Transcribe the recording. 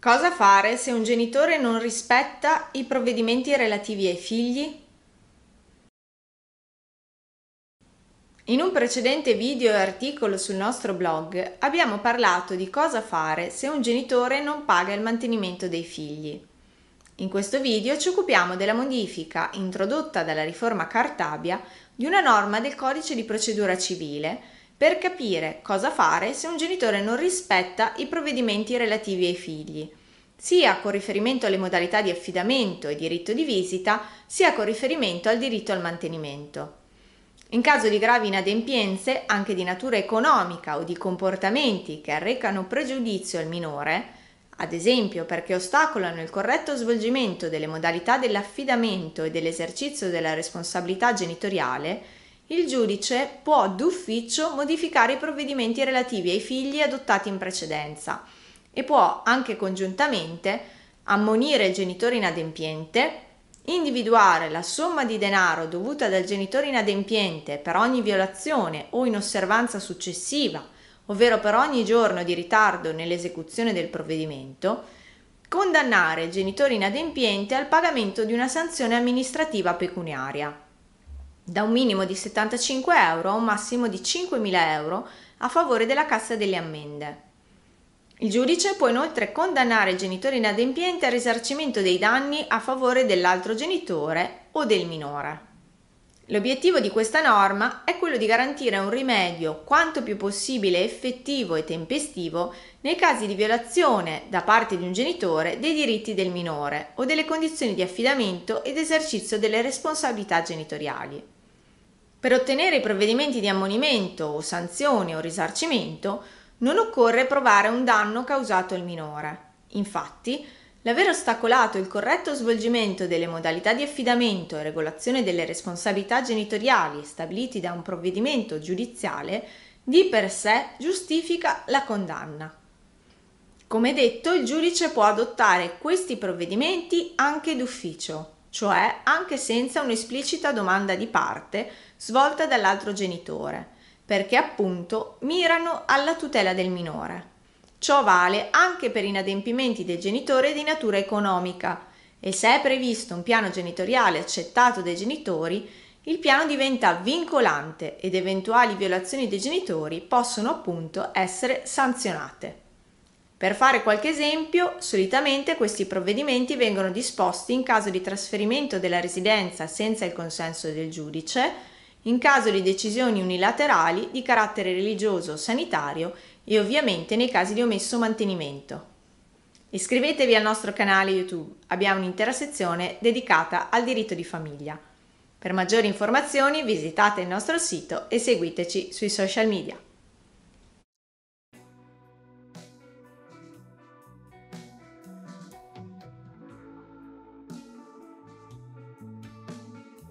Cosa fare se un genitore non rispetta i provvedimenti relativi ai figli? In un precedente video e articolo sul nostro blog abbiamo parlato di cosa fare se un genitore non paga il mantenimento dei figli. In questo video ci occupiamo della modifica introdotta dalla riforma Cartabia di una norma del codice di procedura civile per capire cosa fare se un genitore non rispetta i provvedimenti relativi ai figli, sia con riferimento alle modalità di affidamento e diritto di visita, sia con riferimento al diritto al mantenimento. In caso di gravi inadempienze, anche di natura economica o di comportamenti che arrecano pregiudizio al minore, ad esempio perché ostacolano il corretto svolgimento delle modalità dell'affidamento e dell'esercizio della responsabilità genitoriale, il giudice può d'ufficio modificare i provvedimenti relativi ai figli adottati in precedenza e può anche congiuntamente ammonire il genitore inadempiente, individuare la somma di denaro dovuta dal genitore inadempiente per ogni violazione o inosservanza successiva, ovvero per ogni giorno di ritardo nell'esecuzione del provvedimento, condannare il genitore inadempiente al pagamento di una sanzione amministrativa pecuniaria da un minimo di 75 euro a un massimo di 5.000 euro a favore della Cassa delle Ammende. Il giudice può inoltre condannare il genitore inadempiente al risarcimento dei danni a favore dell'altro genitore o del minore. L'obiettivo di questa norma è quello di garantire un rimedio quanto più possibile effettivo e tempestivo nei casi di violazione da parte di un genitore dei diritti del minore o delle condizioni di affidamento ed esercizio delle responsabilità genitoriali. Per ottenere i provvedimenti di ammonimento o sanzione o risarcimento non occorre provare un danno causato al minore. Infatti, l'aver ostacolato il corretto svolgimento delle modalità di affidamento e regolazione delle responsabilità genitoriali stabiliti da un provvedimento giudiziale di per sé giustifica la condanna. Come detto, il giudice può adottare questi provvedimenti anche d'ufficio cioè anche senza un'esplicita domanda di parte svolta dall'altro genitore, perché appunto mirano alla tutela del minore. Ciò vale anche per inadempimenti del genitore di natura economica e se è previsto un piano genitoriale accettato dai genitori, il piano diventa vincolante ed eventuali violazioni dei genitori possono appunto essere sanzionate. Per fare qualche esempio, solitamente questi provvedimenti vengono disposti in caso di trasferimento della residenza senza il consenso del giudice, in caso di decisioni unilaterali di carattere religioso o sanitario e ovviamente nei casi di omesso mantenimento. Iscrivetevi al nostro canale YouTube, abbiamo un'intera sezione dedicata al diritto di famiglia. Per maggiori informazioni visitate il nostro sito e seguiteci sui social media.